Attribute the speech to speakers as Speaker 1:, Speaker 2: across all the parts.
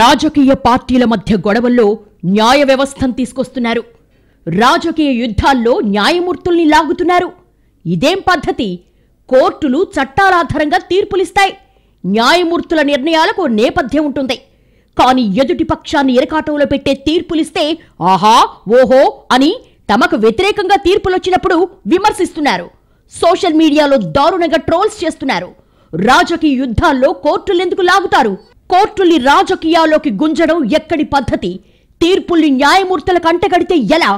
Speaker 1: రాజకీయ పార్టీల మధ్య గొడవల్లో న్యాయ వ్యవస్థను తీసుకొస్తున్నారు రాజకీయ యుద్ధాల్లో న్యాయమూర్తుల్ని లాగుతున్నారు ఇదేం పద్ధతి కోర్టులు చట్టాల ఆధారంగా తీర్పులిస్తాయి న్యాయమూర్తుల నిర్ణయాలకు నేపథ్యం ఉంటుంది కానీ ఎదుటి పక్షాన్ని ఇరకాటంలో పెట్టే తీర్పులిస్తే ఆహా ఓహో అని తమకు వ్యతిరేకంగా తీర్పులొచ్చినప్పుడు విమర్శిస్తున్నారు సోషల్ మీడియాలో దారుణంగా ట్రోల్స్ చేస్తున్నారు రాజకీయ యుద్ధాల్లో కోర్టులెందుకు లాగుతారు కోర్టుల్ని రాజకీయాల్లోకి గుంజడం ఎక్కడి పద్ధతి తీర్పుల్ని న్యాయమూర్తుల కడితే ఎలా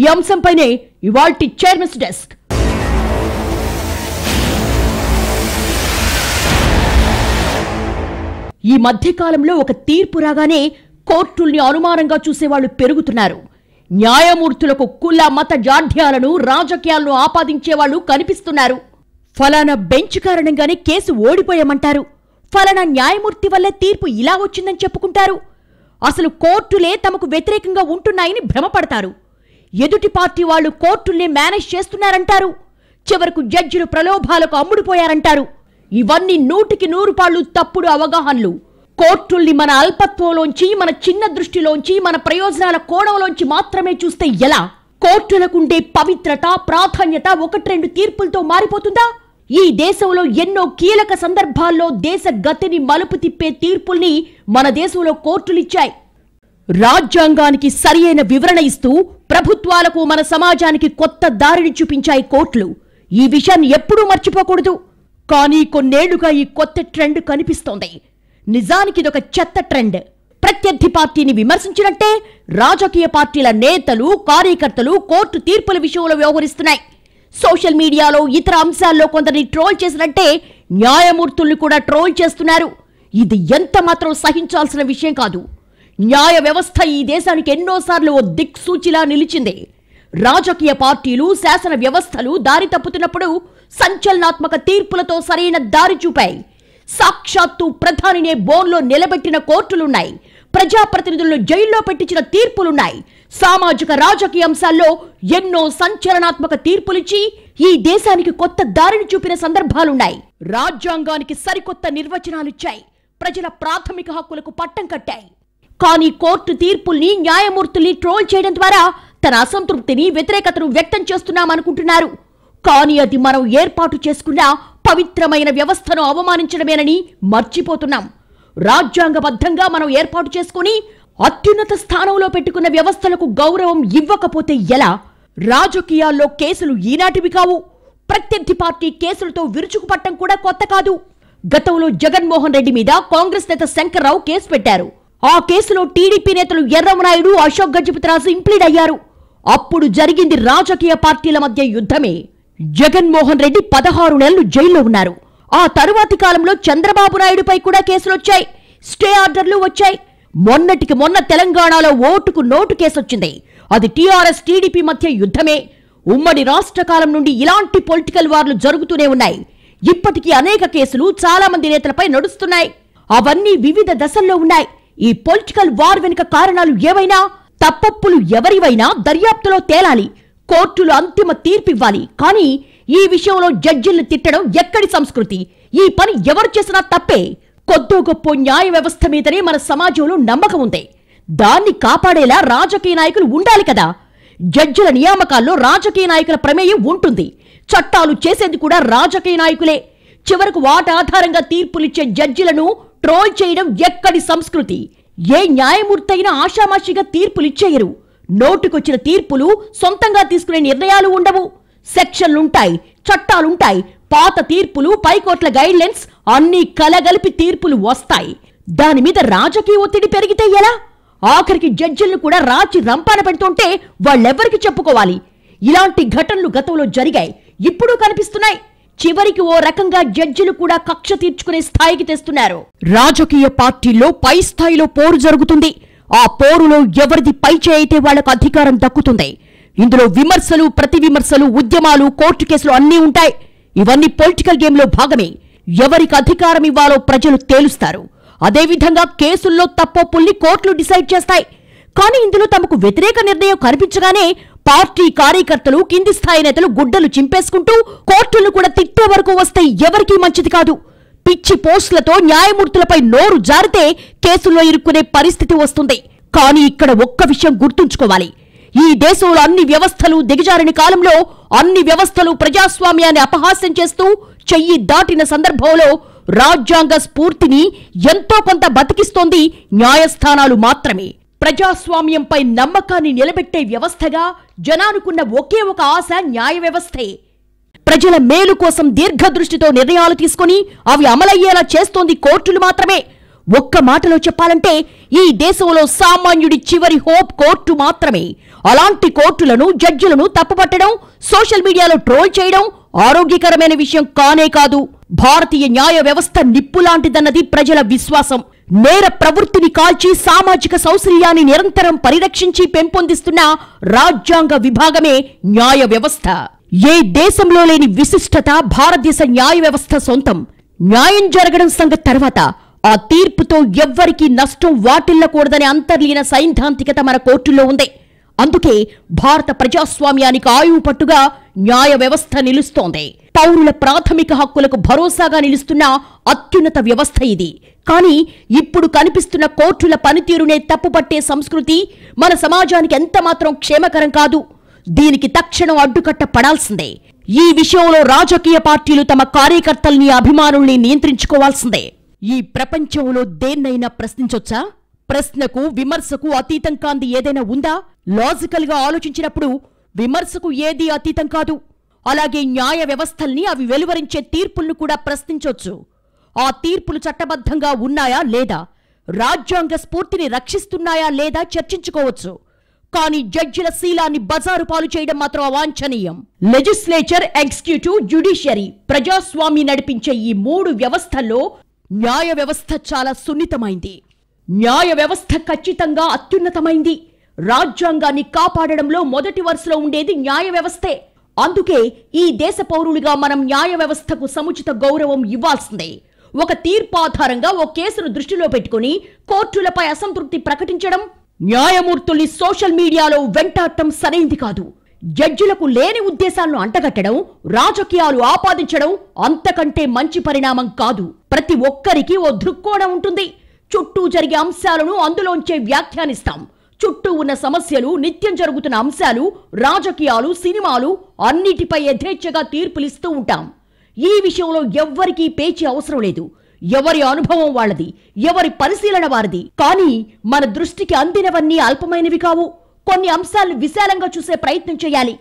Speaker 1: ఈ అంశంపైనే ఇవాల్టి చైర్మన్స్ డెస్క్ ఈ మధ్యకాలంలో ఒక తీర్పు రాగానే కోర్టుల్ని అనుమానంగా చూసేవాళ్లు పెరుగుతున్నారు న్యాయమూర్తులకు కుల మత జాఢ్యాలను రాజకీయాలను ఆపాదించేవాళ్లు కనిపిస్తున్నారు ఫలానా బెంచ్ కారణంగానే కేసు ఓడిపోయామంటారు ఫలానా న్యాయమూర్తి వల్ల తీర్పు ఇలా వచ్చిందని చెప్పుకుంటారు అసలు కోర్టులే తమకు వ్యతిరేకంగా ఉంటున్నాయని భ్రమపడతారు ఎదుటి పార్టీ వాళ్ళు కోర్టుల్ని మేనేజ్ చేస్తున్నారంటారు చివరకు జడ్జిలు ప్రలోభాలకు అమ్ముడుపోయారంటారు ఇవన్నీ నూటికి నూరు పాళ్ళు తప్పుడు అవగాహనలు కోర్టుల్ని మన అల్పత్వంలోంచి మన చిన్న దృష్టిలోంచి మన ప్రయోజనాల కోణంలోంచి మాత్రమే చూస్తే ఎలా కోర్టులకుండే పవిత్రత ప్రాధాన్యత ఒకటి రెండు తీర్పులతో మారిపోతుందా ఈ దేశంలో ఎన్నో కీలక సందర్భాల్లో దేశ గతిని మలుపు తిప్పే తీర్పుల్ని మన దేశంలో కోర్టులిచ్చాయి రాజ్యాంగానికి సరియైన వివరణ ఇస్తూ ప్రభుత్వాలకు మన సమాజానికి కొత్త దారిని చూపించాయి కోర్టులు ఈ విషయాన్ని ఎప్పుడూ మర్చిపోకూడదు కానీ కొన్నేళ్లుగా ఈ కొత్త ట్రెండ్ కనిపిస్తోంది నిజానికి ఇదొక చెత్త ట్రెండ్ ప్రత్యర్థి పార్టీని విమర్శించినట్టే రాజకీయ పార్టీల నేతలు కార్యకర్తలు కోర్టు తీర్పుల విషయంలో వ్యవహరిస్తున్నాయి సోషల్ మీడియాలో ఇతర అంశాల్లో కొందరిని ట్రోల్ చేసినట్టే న్యాయమూర్తుల్ని కూడా ట్రోల్ చేస్తున్నారు ఇది ఎంత మాత్రం సహించాల్సిన విషయం కాదు న్యాయ వ్యవస్థ ఈ దేశానికి ఎన్నోసార్లు ఓ దిక్సూచిలా నిలిచింది రాజకీయ పార్టీలు శాసన వ్యవస్థలు దారి తప్పుతున్నప్పుడు సంచలనాత్మక తీర్పులతో సరైన దారి చూపాయి సాక్షాత్తు ప్రధానినే బోన్లో నిలబెట్టిన కోర్టులున్నాయి ప్రజాప్రతినిధులను జైల్లో పెట్టించిన తీర్పులున్నాయి సామాజిక రాజకీయ అంశాల్లో ఎన్నో సంచలనాత్మక తీర్పులిచ్చి ఈ దేశానికి కొత్త దారిని చూపిన సందర్భాలున్నాయి రాజ్యాంగానికి సరికొత్త నిర్వచనాలిచ్చాయి ప్రజల ప్రాథమిక హక్కులకు పట్టం కట్టాయి కానీ కోర్టు తీర్పుల్ని న్యాయమూర్తుల్ని ట్రోల్ చేయడం ద్వారా తన అసంతృప్తిని వ్యతిరేకతను వ్యక్తం చేస్తున్నామనుకుంటున్నారు కానీ అది మనం ఏర్పాటు చేసుకున్న పవిత్రమైన వ్యవస్థను అవమానించడమేనని మర్చిపోతున్నాం రాజ్యాంగబద్ధంగా మనం ఏర్పాటు చేసుకుని అత్యున్నత స్థానంలో పెట్టుకున్న వ్యవస్థలకు గౌరవం ఇవ్వకపోతే ఎలా రాజకీయాల్లో కేసులు ఈనాటివి కావు ప్రత్యర్థి పార్టీ కేసులతో విరుచుకుపట్టం కూడా కొత్త కాదు గతంలో జగన్మోహన్ రెడ్డి మీద కాంగ్రెస్ నేత శంకర్రావు కేసు పెట్టారు ఆ కేసులో టీడీపీ నేతలు ఎర్రమనాయుడు అశోక్ గజపతిరాజు ఇంప్లీడ్ అయ్యారు అప్పుడు జరిగింది రాజకీయ పార్టీల మధ్య యుద్ధమే జగన్మోహన్ రెడ్డి పదహారు నెలలు జైల్లో ఉన్నారు ఆ తరువాతి కాలంలో చంద్రబాబు నాయుడుపై కూడా కేసులు వచ్చాయి స్టే ఆర్డర్లు వచ్చాయి మొన్నటికి మొన్న తెలంగాణలో ఓటుకు నోటు కేసు వచ్చింది అది టీఆర్ఎస్ టీడీపీ మధ్య యుద్ధమే ఉమ్మడి రాష్ట్ర కాలం నుండి ఇలాంటి పొలిటికల్ వార్లు జరుగుతూనే ఉన్నాయి ఇప్పటికీ అనేక కేసులు చాలా మంది నేతలపై నడుస్తున్నాయి అవన్నీ వివిధ దశల్లో ఉన్నాయి ఈ పొలిటికల్ వార్ వెనుక కారణాలు ఏవైనా తప్పప్పులు ఎవరివైనా దర్యాప్తులో తేలాలి కోర్టులు అంతిమ తీర్పివ్వాలి కానీ ఈ విషయంలో జడ్జిల్ని తిట్టడం ఎక్కడి సంస్కృతి ఈ పని ఎవరు చేసినా తప్పే కొద్దో గొప్ప న్యాయ వ్యవస్థ మీదనే మన సమాజంలో నమ్మకం ఉంది దాన్ని కాపాడేలా రాజకీయ నాయకులు ఉండాలి కదా జడ్జిల నియామకాల్లో రాజకీయ నాయకుల ప్రమేయం ఉంటుంది చట్టాలు చేసేది కూడా రాజకీయ నాయకులే చివరకు వాటి ఆధారంగా తీర్పులిచ్చే జడ్జిలను ట్రోల్ చేయడం ఎక్కడి సంస్కృతి ఏ న్యాయమూర్తి అయినా ఆషామాషిగా తీర్పులిచ్చేయరు నోటుకొచ్చిన తీర్పులు సొంతంగా తీసుకునే నిర్ణయాలు ఉండవు సెక్షన్లుంటాయి చట్టాలుంటాయి పాత తీర్పులు పైకోట్ల గైడ్లైన్స్ అన్నీ కలగలిపి తీర్పులు వస్తాయి దాని మీద రాజకీయ ఒత్తిడి పెరిగితే ఎలా ఆఖరికి జడ్జిలను కూడా రాచి రంపాన పెడుతుంటే వాళ్ళెవరికి చెప్పుకోవాలి ఇలాంటి ఘటనలు గతంలో జరిగాయి ఇప్పుడు కనిపిస్తున్నాయి చివరికి ఓ రకంగా జడ్జిలు కూడా కక్ష తీర్చుకునే స్థాయికి తెస్తున్నారు రాజకీయ పార్టీల్లో పై స్థాయిలో పోరు జరుగుతుంది ఆ పోరులో ఎవరిది పై చేయితే వాళ్లకు అధికారం దక్కుతుంది ఇందులో విమర్శలు ప్రతి విమర్శలు ఉద్యమాలు కోర్టు కేసులు అన్నీ ఉంటాయి ఇవన్నీ పొలిటికల్ గేమ్లో భాగమే ఎవరికి అధికారం ఇవ్వాలో ప్రజలు తేలుస్తారు అదేవిధంగా కేసుల్లో తప్పోపుల్ని కోర్టులు డిసైడ్ చేస్తాయి కానీ ఇందులో తమకు వ్యతిరేక నిర్ణయం కనిపించగానే పార్టీ కార్యకర్తలు కింది స్థాయి నేతలు గుడ్డలు చింపేసుకుంటూ కోర్టులను కూడా తిట్టే వరకు వస్తే ఎవరికీ మంచిది కాదు పిచ్చి పోస్టులతో న్యాయమూర్తులపై నోరు జారితే కేసుల్లో ఇరుక్కునే పరిస్థితి వస్తుంది కానీ ఇక్కడ ఒక్క విషయం గుర్తుంచుకోవాలి ఈ దేశంలో అన్ని వ్యవస్థలు దిగజారిన కాలంలో అన్ని వ్యవస్థలు ప్రజాస్వామ్యాన్ని అపహాస్యం చేస్తూ చెయ్యి దాటిన సందర్భంలో రాజ్యాంగ స్ఫూర్తిని ఎంతో కొంత బతికిస్తోంది న్యాయస్థానాలు మాత్రమే ప్రజాస్వామ్యంపై నమ్మకాన్ని నిలబెట్టే వ్యవస్థగా జనానుకున్న ఒకే ఒక ఆశ న్యాయ వ్యవస్థే ప్రజల మేలు కోసం దీర్ఘ దృష్టితో నిర్ణయాలు తీసుకుని అవి అమలయ్యేలా చేస్తోంది కోర్టులు మాత్రమే ఒక్క మాటలో చెప్పాలంటే ఈ దేశంలో సామాన్యుడి చివరి హోప్ కోర్టు మాత్రమే అలాంటి కోర్టులను జడ్జులను తప్పుపట్టడం సోషల్ మీడియాలో ట్రోల్ చేయడం ఆరోగ్యకరమైన విషయం కానే కాదు భారతీయ న్యాయ వ్యవస్థ నిప్పులాంటిదన్నది ప్రజల విశ్వాసం నేర ప్రవృత్తిని కాల్చి సామాజిక సౌశ్రీయాన్ని నిరంతరం పరిరక్షించి పెంపొందిస్తున్న రాజ్యాంగ విభాగమే న్యాయ వ్యవస్థ ఏ దేశంలో లేని విశిష్టత భారతదేశ న్యాయ వ్యవస్థ సొంతం న్యాయం జరగడం సంగతి తర్వాత ఆ తీర్పుతో ఎవ్వరికీ నష్టం వాటిల్లకూడదనే అంతర్లీన సైద్ధాంతికత మన కోర్టులో ఉంది అందుకే భారత ప్రజాస్వామ్యానికి ఆయువు పట్టుగా న్యాయ వ్యవస్థ నిలుస్తోంది పౌరుల ప్రాథమిక హక్కులకు భరోసాగా నిలుస్తున్న అత్యున్నత వ్యవస్థ ఇది కానీ ఇప్పుడు కనిపిస్తున్న కోర్టుల పనితీరునే తప్పుపట్టే సంస్కృతి మన సమాజానికి ఎంతమాత్రం క్షేమకరం కాదు దీనికి తక్షణం అడ్డుకట్ట పడాల్సిందే ఈ విషయంలో రాజకీయ పార్టీలు తమ కార్యకర్తల్ని అభిమానుల్ని నియంత్రించుకోవాల్సిందే ఈ ప్రపంచంలో దేన్నైనా ప్రశ్నించొచ్చా ప్రశ్నకు విమర్శకు అతీతం కాంది ఏదైనా ఉందా లాజికల్గా ఆలోచించినప్పుడు విమర్శకు ఏదీ అతీతం కాదు అలాగే న్యాయ వ్యవస్థల్ని అవి వెలువరించే తీర్పులను కూడా ప్రశ్నించొచ్చు ఆ తీర్పులు చట్టబద్ధంగా ఉన్నాయా లేదా రాజ్యాంగ స్ఫూర్తిని రక్షిస్తున్నాయా లేదా చర్చించుకోవచ్చు కానీ జడ్జిల శీలాన్ని బజారు పాలు చేయడం మాత్రం అవాంఛనీయం లెజిస్లేచర్ ఎగ్జిక్యూటివ్ జ్యుడిషియరీ ప్రజాస్వామి నడిపించే ఈ మూడు వ్యవస్థల్లో న్యాయ వ్యవస్థ చాలా సున్నితమైంది న్యాయ వ్యవస్థ ఖచ్చితంగా అత్యున్నతమైంది రాజ్యాంగాన్ని కాపాడడంలో మొదటి వరుసలో ఉండేది న్యాయ వ్యవస్థే అందుకే ఈ దేశ పౌరులుగా మనం న్యాయ వ్యవస్థకు సముచిత గౌరవం ఇవ్వాల్సిందే ఒక తీర్పు ఆధారంగా ఓ కేసును దృష్టిలో పెట్టుకుని కోర్టులపై అసంతృప్తి ప్రకటించడం న్యాయమూర్తుల్ని సోషల్ మీడియాలో వెంటాడటం సరైంది కాదు జడ్జిలకు లేని ఉద్దేశాలను అంటగట్టడం రాజకీయాలు ఆపాదించడం అంతకంటే మంచి పరిణామం కాదు ప్రతి ఒక్కరికి ఓ దృక్కోణం ఉంటుంది చుట్టూ జరిగే అంశాలను అందులోంచే వ్యాఖ్యానిస్తాం చుట్టూ ఉన్న సమస్యలు నిత్యం జరుగుతున్న అంశాలు రాజకీయాలు సినిమాలు అన్నిటిపై యథేచ్ఛగా తీర్పులిస్తూ ఉంటాం ఈ విషయంలో ఎవ్వరికీ పేచీ అవసరం లేదు ఎవరి అనుభవం వాళ్ళది ఎవరి పరిశీలన వారిది కానీ మన దృష్టికి అందినవన్నీ అల్పమైనవి కావు కొన్ని అంశాలను విశాలంగా చూసే ప్రయత్నం చేయాలి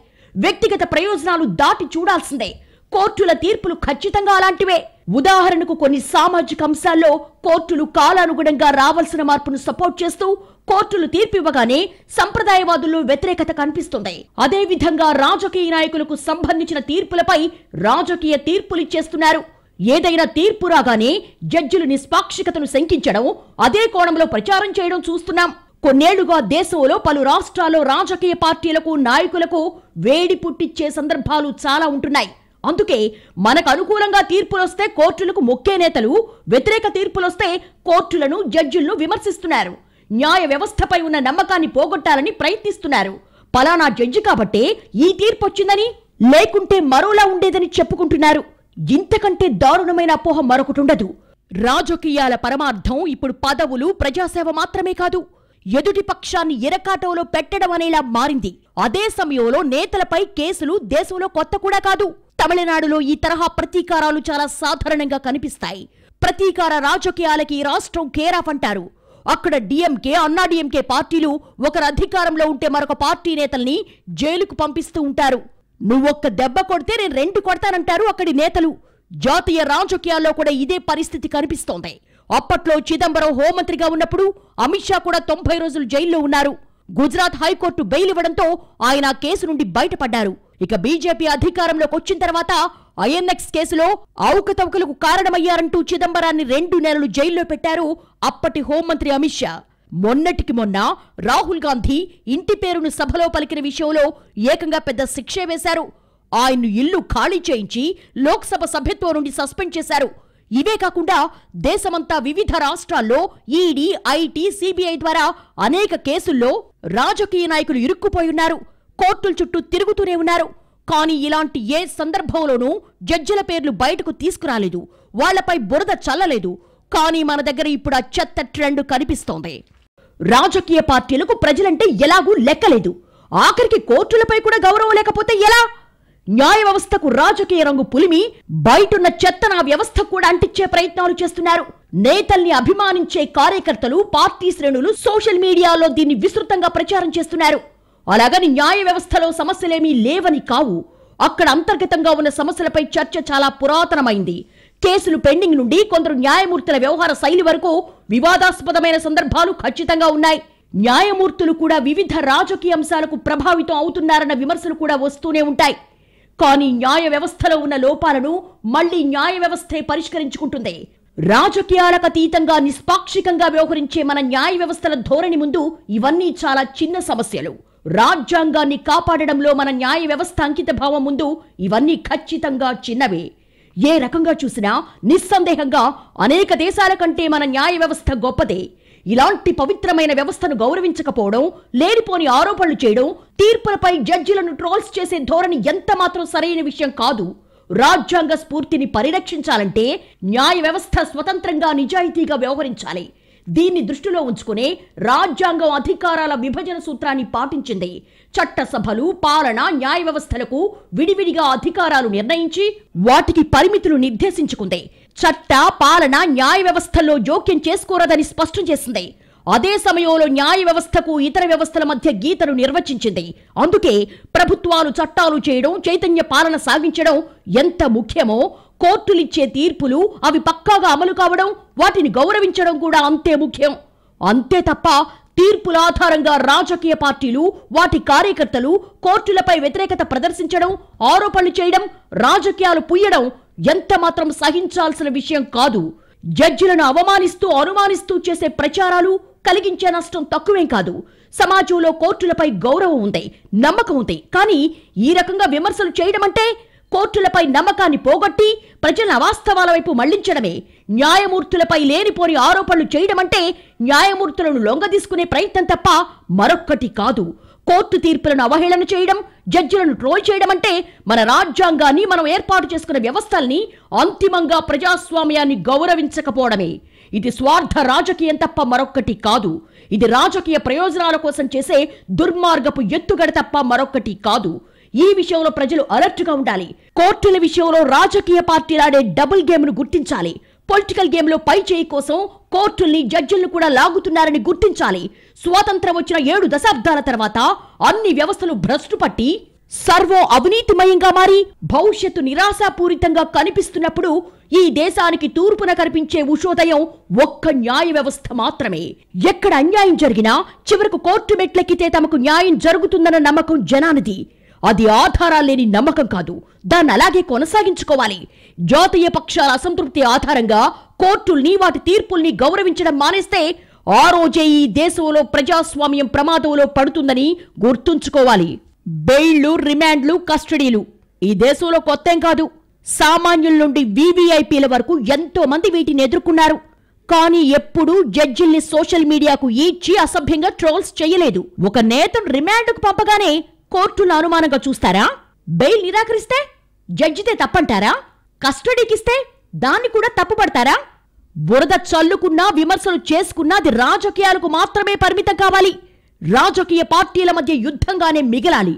Speaker 1: వ్యక్తిగత ప్రయోజనాలు దాటి చూడాల్సిందే కోర్టుల తీర్పులు ఖచ్చితంగా అలాంటివే ఉదాహరణకు కొన్ని సామాజిక అంశాల్లో కోర్టులు కాలానుగుణంగా రావాల్సిన మార్పును సపోర్ట్ చేస్తూ కోర్టులు తీర్పివ్వగానే సంప్రదాయవాదుల్లో వ్యతిరేకత కనిపిస్తుంది అదే విధంగా రాజకీయ నాయకులకు సంబంధించిన తీర్పులపై రాజకీయ తీర్పులు ఇచ్చేస్తున్నారు ఏదైనా తీర్పు రాగానే జడ్జిలు నిష్పాక్షికతను శంకించడం అదే కోణంలో ప్రచారం చేయడం చూస్తున్నాం కొన్నేళ్లుగా దేశంలో పలు రాష్ట్రాల్లో రాజకీయ పార్టీలకు నాయకులకు వేడి పుట్టిచ్చే సందర్భాలు చాలా ఉంటున్నాయి అందుకే మనకు అనుకూలంగా తీర్పులొస్తే కోర్టులకు ముఖ్య నేతలు వ్యతిరేక తీర్పులొస్తే కోర్టులను జడ్జిలను విమర్శిస్తున్నారు న్యాయ వ్యవస్థపై ఉన్న నమ్మకాన్ని పోగొట్టాలని ప్రయత్నిస్తున్నారు పలానా జడ్జి కాబట్టే ఈ తీర్పు వచ్చిందని లేకుంటే మరోలా ఉండేదని చెప్పుకుంటున్నారు ఇంతకంటే దారుణమైన అపోహ మరొకటి ఉండదు రాజకీయాల పరమార్థం ఇప్పుడు పదవులు ప్రజాసేవ మాత్రమే కాదు ఎదుటి పక్షాన్ని ఎరకాటంలో పెట్టడం అనేలా మారింది అదే సమయంలో నేతలపై కేసులు దేశంలో కొత్త కూడా కాదు తమిళనాడులో ఈ తరహా ప్రతీకారాలు చాలా సాధారణంగా కనిపిస్తాయి ప్రతీకార రాజకీయాలకి రాష్ట్రం కేరాఫ్ అంటారు అక్కడ డిఎంకే అన్నాడీఎంకే పార్టీలు ఒకరు అధికారంలో ఉంటే మరొక పార్టీ నేతల్ని జైలుకు పంపిస్తూ ఉంటారు నువ్వొక్క దెబ్బ కొడితే నేను రెండు కొడతానంటారు అక్కడి నేతలు జాతీయ రాజకీయాల్లో కూడా ఇదే పరిస్థితి కనిపిస్తోంది అప్పట్లో చిదంబరం హోంమంత్రిగా ఉన్నప్పుడు అమిత్ షా కూడా తొంభై రోజులు జైల్లో ఉన్నారు గుజరాత్ హైకోర్టు బెయిల్ ఇవ్వడంతో ఆయన కేసు నుండి బయటపడ్డారు ఇక బీజేపీ అధికారంలోకి వచ్చిన తర్వాత ఐఎన్ఎక్స్ కేసులో అవకతవకలకు కారణమయ్యారంటూ చిదంబరాన్ని రెండు నెలలు జైల్లో పెట్టారు అప్పటి హోంమంత్రి అమిత్ షా మొన్నటికి మొన్న రాహుల్ గాంధీ ఇంటి పేరును సభలో పలికిన విషయంలో ఏకంగా పెద్ద శిక్ష వేశారు ఆయన్ను ఇల్లు ఖాళీ చేయించి లోక్సభ సభ్యత్వం నుండి సస్పెండ్ చేశారు ఇవే కాకుండా దేశమంతా వివిధ రాష్ట్రాల్లో ఈడీ ఐటీ సిబిఐ ద్వారా అనేక కేసుల్లో రాజకీయ నాయకులు ఇరుక్కుపోయున్నారు కోర్టుల చుట్టూ తిరుగుతూనే ఉన్నారు కానీ ఇలాంటి ఏ సందర్భంలోనూ జడ్జిల పేర్లు బయటకు తీసుకురాలేదు వాళ్లపై బురద చల్లలేదు కానీ మన దగ్గర ఇప్పుడు ఆ చెత్త ట్రెండ్ కనిపిస్తోంది రాజకీయ పార్టీలకు ప్రజలంటే ఎలాగూ లెక్కలేదు ఆఖరికి కోర్టులపై కూడా గౌరవం లేకపోతే ఎలా న్యాయ వ్యవస్థకు రాజకీయ రంగు పులిమి బయటున్న చెత్తన వ్యవస్థ కూడా అంటించే ప్రయత్నాలు చేస్తున్నారు నేతల్ని అభిమానించే కార్యకర్తలు పార్టీ శ్రేణులు సోషల్ మీడియాలో దీన్ని విస్తృతంగా ప్రచారం చేస్తున్నారు అలాగని న్యాయ వ్యవస్థలో సమస్యలేమీ లేవని కావు అక్కడ అంతర్గతంగా ఉన్న సమస్యలపై చర్చ చాలా పురాతనమైంది కేసులు పెండింగ్ నుండి కొందరు న్యాయమూర్తుల వ్యవహార శైలి వరకు వివాదాస్పదమైన సందర్భాలు ఖచ్చితంగా ఉన్నాయి న్యాయమూర్తులు కూడా వివిధ రాజకీయ అంశాలకు ప్రభావితం అవుతున్నారన్న విమర్శలు కూడా వస్తూనే ఉంటాయి కానీ న్యాయ వ్యవస్థలో ఉన్న లోపాలను మళ్లీ న్యాయ వ్యవస్థే పరిష్కరించుకుంటుంది రాజకీయాలకు అతీతంగా నిష్పాక్షికంగా వ్యవహరించే మన న్యాయ వ్యవస్థల ధోరణి ముందు ఇవన్నీ చాలా చిన్న సమస్యలు రాజ్యాంగాన్ని కాపాడడంలో మన న్యాయ వ్యవస్థ అంకిత భావం ముందు ఇవన్నీ ఖచ్చితంగా చిన్నవే ఏ రకంగా చూసినా నిస్సందేహంగా అనేక దేశాల కంటే మన న్యాయ వ్యవస్థ గొప్పదే ఇలాంటి పవిత్రమైన వ్యవస్థను గౌరవించకపోవడం లేనిపోని ఆరోపణలు చేయడం తీర్పులపై జడ్జిలను ట్రోల్స్ చేసే ధోరణి ఎంత మాత్రం సరైన విషయం కాదు రాజ్యాంగ స్ఫూర్తిని పరిరక్షించాలంటే న్యాయ వ్యవస్థ స్వతంత్రంగా నిజాయితీగా వ్యవహరించాలి దీన్ని దృష్టిలో ఉంచుకునే రాజ్యాంగం అధికారాల విభజన సూత్రాన్ని పాటించింది చట్టసభలు పాలన న్యాయ వ్యవస్థలకు విడివిడిగా అధికారాలు నిర్ణయించి వాటికి పరిమితులు నిర్దేశించుకుంది చట్ట పాలన న్యాయ వ్యవస్థల్లో జోక్యం చేసుకోరాదని స్పష్టం చేసింది అదే సమయంలో న్యాయ వ్యవస్థకు ఇతర వ్యవస్థల మధ్య గీతను నిర్వచించింది అందుకే ప్రభుత్వాలు చట్టాలు చేయడం చైతన్య పాలన సాగించడం ఎంత ముఖ్యమో కోర్టులిచ్చే తీర్పులు అవి పక్కాగా అమలు కావడం వాటిని గౌరవించడం కూడా అంతే ముఖ్యం అంతే తప్ప తీర్పుల ఆధారంగా రాజకీయ పార్టీలు వాటి కార్యకర్తలు కోర్టులపై వ్యతిరేకత ప్రదర్శించడం ఆరోపణలు చేయడం రాజకీయాలు పుయ్యడం ఎంత మాత్రం సహించాల్సిన విషయం కాదు జడ్జిలను అవమానిస్తూ అనుమానిస్తూ చేసే ప్రచారాలు కలిగించే నష్టం తక్కువేం కాదు సమాజంలో కోర్టులపై గౌరవం ఉంది నమ్మకం ఉంది కానీ ఈ రకంగా విమర్శలు చేయడం అంటే కోర్టులపై నమ్మకాన్ని పోగొట్టి ప్రజల అవాస్తవాల వైపు మళ్లించడమే న్యాయమూర్తులపై లేనిపోని ఆరోపణలు చేయడం అంటే న్యాయమూర్తులను లొంగదీసుకునే ప్రయత్నం తప్ప మరొక్కటి కాదు కోర్టు తీర్పులను అవహేళన చేయడం జడ్జిలను ట్రోల్ చేయడం అంటే మన రాజ్యాంగాన్ని మనం ఏర్పాటు చేసుకున్న వ్యవస్థల్ని అంతిమంగా ప్రజాస్వామ్యాన్ని గౌరవించకపోవడమే ఇది స్వార్థ రాజకీయం తప్ప మరొక్కటి కాదు ఇది రాజకీయ ప్రయోజనాల కోసం చేసే దుర్మార్గపు ఎత్తుగడ తప్ప మరొక్కటి కాదు ఈ విషయంలో ప్రజలు అలర్ట్గా ఉండాలి కోర్టుల విషయంలో రాజకీయ పార్టీలాడే డబుల్ గేమ్ను గుర్తించాలి పొలిటికల్ గేమ్లో పై చేయి కోసం కోర్టుల్ని జడ్జిలను కూడా లాగుతున్నారని గుర్తించాలి స్వాతంత్రం వచ్చిన ఏడు దశాబ్దాల తర్వాత అన్ని వ్యవస్థలు భ్రష్టు పట్టి అవినీతిమయంగా మారి భవిష్యత్తు నిరాశాపూరితంగా కనిపిస్తున్నప్పుడు ఈ దేశానికి తూర్పున కనిపించే ఉషోదయం ఒక్క న్యాయ వ్యవస్థ మాత్రమే ఎక్కడ అన్యాయం జరిగినా చివరకు కోర్టు మెట్లెక్కితే తమకు న్యాయం జరుగుతుందన్న నమ్మకం జనానిది అది ఆధారాలు లేని నమ్మకం కాదు దాన్ని అలాగే కొనసాగించుకోవాలి జాతీయ పక్షాల అసంతృప్తి ఆధారంగా కోర్టుల్ని వాటి తీర్పుల్ని గౌరవించడం మానేస్తే ఆ రోజే ఈ దేశంలో ప్రజాస్వామ్యం ప్రమాదంలో పడుతుందని గుర్తుంచుకోవాలి బెయిళ్లు రిమాండ్లు కస్టడీలు ఈ దేశంలో కొత్తం కాదు సామాన్యుల నుండి వీవీఐపీల వరకు ఎంతో మంది వీటిని ఎదుర్కొన్నారు కానీ ఎప్పుడూ జడ్జిల్ని సోషల్ మీడియాకు ఈడ్చి అసభ్యంగా ట్రోల్స్ చేయలేదు ఒక నేతను రిమాండ్కు పంపగానే కోర్టును అనుమానంగా చూస్తారా బెయిల్ నిరాకరిస్తే జడ్జితే తప్పంటారా కస్టడీకిస్తే దాన్ని కూడా తప్పుపడతారా బురద చల్లుకున్నా విమర్శలు చేసుకున్నా అది రాజకీయాలకు మాత్రమే పరిమితం కావాలి రాజకీయ పార్టీల మధ్య యుద్ధంగానే మిగలాలి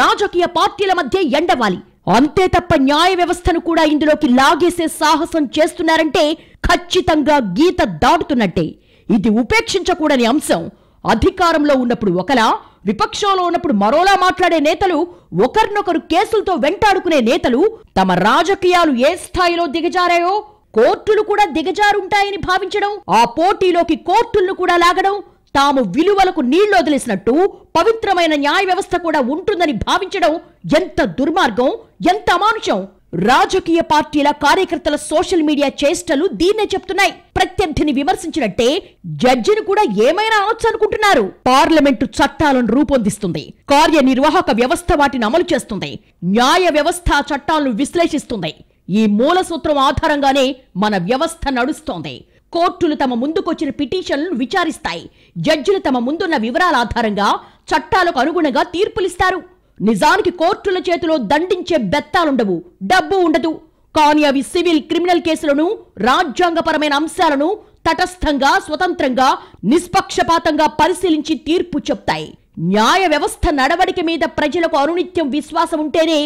Speaker 1: రాజకీయ పార్టీల మధ్య ఎండవాలి అంతే తప్ప న్యాయ వ్యవస్థను కూడా ఇందులోకి లాగేసే సాహసం చేస్తున్నారంటే ఖచ్చితంగా గీత దాటుతున్నట్టే ఇది ఉపేక్షించకూడని అంశం అధికారంలో ఉన్నప్పుడు ఒకలా విపక్షంలో ఉన్నప్పుడు మరోలా మాట్లాడే నేతలు ఒకరినొకరు కేసులతో వెంటాడుకునే నేతలు తమ రాజకీయాలు ఏ స్థాయిలో దిగజారాయో కోర్టులు కూడా దిగజారుంటాయని భావించడం ఆ పోటీలోకి కోర్టులను కూడా లాగడం తాము విలువలకు నీళ్లు వదిలేసినట్టు పవిత్రమైన న్యాయ వ్యవస్థ కూడా ఉంటుందని భావించడం ఎంత దుర్మార్గం ఎంత అమానుషం రాజకీయ పార్టీల కార్యకర్తల సోషల్ మీడియా చేష్టలు దీన్నే చెప్తున్నాయి ప్రత్యర్థిని విమర్శించినట్టే జడ్జిని కూడా ఏమైనా అనొచ్చు అనుకుంటున్నారు పార్లమెంటు చట్టాలను రూపొందిస్తుంది కార్యనిర్వాహక వ్యవస్థ వాటిని అమలు చేస్తుంది న్యాయ వ్యవస్థ చట్టాలను విశ్లేషిస్తుంది ఈ మూల సూత్రం ఆధారంగానే మన వ్యవస్థ నడుస్తోంది కోర్టులు తమ ముందుకొచ్చిన పిటిషన్లను విచారిస్తాయి జడ్జిలు తమ ముందున్న వివరాల ఆధారంగా చట్టాలకు అనుగుణంగా తీర్పులిస్తారు నిజానికి కోర్టుల చేతిలో దండించే బెత్తాలుండవు డబ్బు ఉండదు కానీ అవి సివిల్ క్రిమినల్ కేసులను రాజ్యాంగపరమైన అంశాలను తటస్థంగా స్వతంత్రంగా నిష్పక్షపాతంగా పరిశీలించి తీర్పు చెప్తాయి న్యాయ వ్యవస్థ నడవడిక మీద ప్రజలకు అనునిత్యం విశ్వాసం ఉంటేనే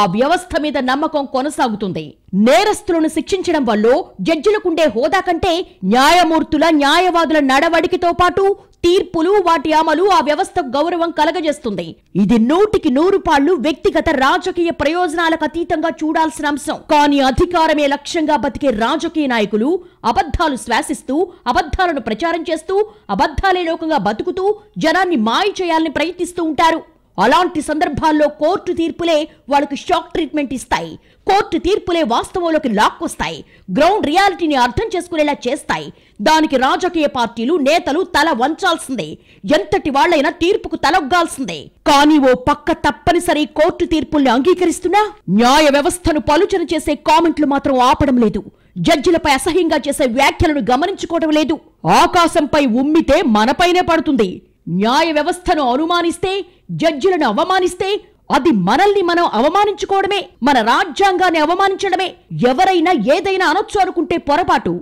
Speaker 1: ఆ వ్యవస్థ మీద నమ్మకం కొనసాగుతుంది నేరస్తులను శిక్షించడం వల్ల జడ్జిలకుండే హోదా కంటే న్యాయమూర్తుల న్యాయవాదుల నడవడికతో పాటు తీర్పులు వాటి అమలు ఆ వ్యవస్థ గౌరవం కలగజేస్తుంది ఇది నూటికి నూరు పాళ్లు వ్యక్తిగత రాజకీయ ప్రయోజనాలకు అతీతంగా చూడాల్సిన అంశం కానీ అధికారమే లక్ష్యంగా బతికే రాజకీయ నాయకులు అబద్ధాలు శ్వాసిస్తూ అబద్ధాలను ప్రచారం చేస్తూ అబద్ధాలే లోకంగా బతుకుతూ జనాన్ని మాయ చేయాలని ప్రయత్నిస్తూ ఉంటారు అలాంటి సందర్భాల్లో కోర్టు తీర్పులే వాళ్ళకి షాక్ ట్రీట్మెంట్ ఇస్తాయి కోర్టు తీర్పులే వాస్తవంలోకి లాక్కొస్తాయి గ్రౌండ్ రియాలిటీని అర్థం చేసుకునేలా చేస్తాయి దానికి రాజకీయ పార్టీలు నేతలు తల వంచాల్సిందే ఎంతటి వాళ్ళైనా తీర్పుకు తలొగ్గాల్సిందే కానీ ఓ పక్క తప్పనిసరి కోర్టు తీర్పుల్ని అంగీకరిస్తున్నా న్యాయ వ్యవస్థను పలుచన చేసే కామెంట్లు మాత్రం ఆపడం లేదు జడ్జిలపై అసహ్యంగా చేసే వ్యాఖ్యలను గమనించుకోవడం లేదు ఆకాశంపై ఉమ్మితే మనపైనే పడుతుంది న్యాయ వ్యవస్థను అనుమానిస్తే జడ్జిలను అవమానిస్తే అది మనల్ని మనం అవమానించుకోవడమే మన రాజ్యాంగాన్ని అవమానించడమే ఎవరైనా ఏదైనా అనొచ్చు అనుకుంటే పొరపాటు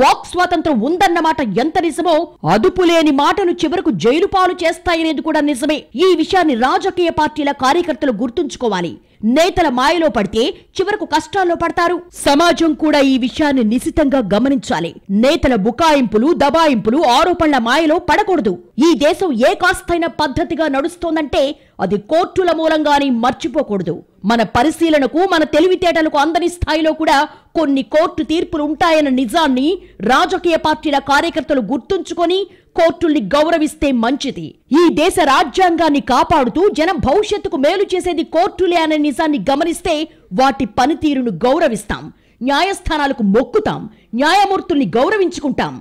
Speaker 1: వాక్ స్వాతంత్రం ఉందన్నమాట ఎంత నిజమో అదుపులేని మాటలు చివరకు జైలు పాలు చేస్తాయనేది కూడా నిజమే ఈ విషయాన్ని రాజకీయ పార్టీల కార్యకర్తలు గుర్తుంచుకోవాలి నేతల మాయలో పడితే చివరకు కష్టాల్లో పడతారు సమాజం కూడా ఈ విషయాన్ని నిశితంగా గమనించాలి నేతల బుకాయింపులు దబాయింపులు ఆరోపణల మాయలో పడకూడదు ఈ దేశం ఏ కాస్తైన పద్ధతిగా నడుస్తోందంటే అది కోర్టుల మూలంగానే మర్చిపోకూడదు మన పరిశీలనకు మన తెలివితేటలకు అందని స్థాయిలో కూడా కొన్ని కోర్టు తీర్పులు ఉంటాయన్న నిజాన్ని రాజకీయ పార్టీల కార్యకర్తలు గుర్తుంచుకొని కోర్టుల్ని గౌరవిస్తే మంచిది ఈ దేశ రాజ్యాంగాన్ని కాపాడుతూ జనం భవిష్యత్తుకు మేలు చేసేది కోర్టులే అనే నిజాన్ని గమనిస్తే వాటి పనితీరును గౌరవిస్తాం న్యాయస్థానాలకు మొక్కుతాం న్యాయమూర్తుల్ని గౌరవించుకుంటాం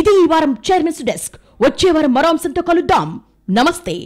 Speaker 1: ఇది ఈ వారం చైర్మన్స్ డెస్క్ వచ్చే వారం మరో అంశంతో కలుద్దాం నమస్తే